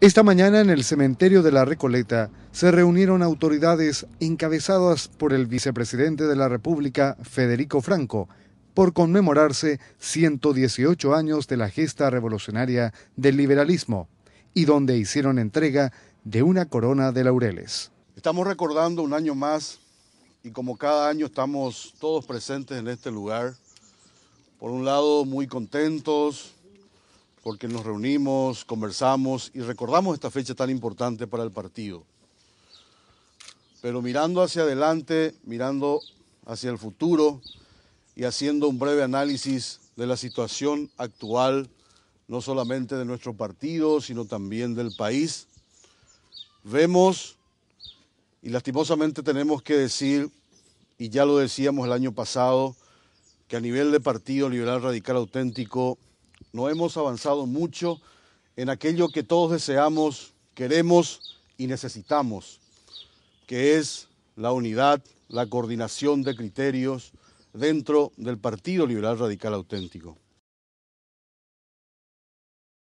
Esta mañana en el cementerio de la Recoleta se reunieron autoridades encabezadas por el vicepresidente de la República, Federico Franco, por conmemorarse 118 años de la gesta revolucionaria del liberalismo y donde hicieron entrega de una corona de laureles. Estamos recordando un año más y como cada año estamos todos presentes en este lugar, por un lado muy contentos, porque nos reunimos, conversamos y recordamos esta fecha tan importante para el partido. Pero mirando hacia adelante, mirando hacia el futuro y haciendo un breve análisis de la situación actual, no solamente de nuestro partido, sino también del país, vemos, y lastimosamente tenemos que decir, y ya lo decíamos el año pasado, que a nivel de Partido Liberal Radical Auténtico, no hemos avanzado mucho en aquello que todos deseamos, queremos y necesitamos, que es la unidad, la coordinación de criterios dentro del Partido Liberal Radical Auténtico.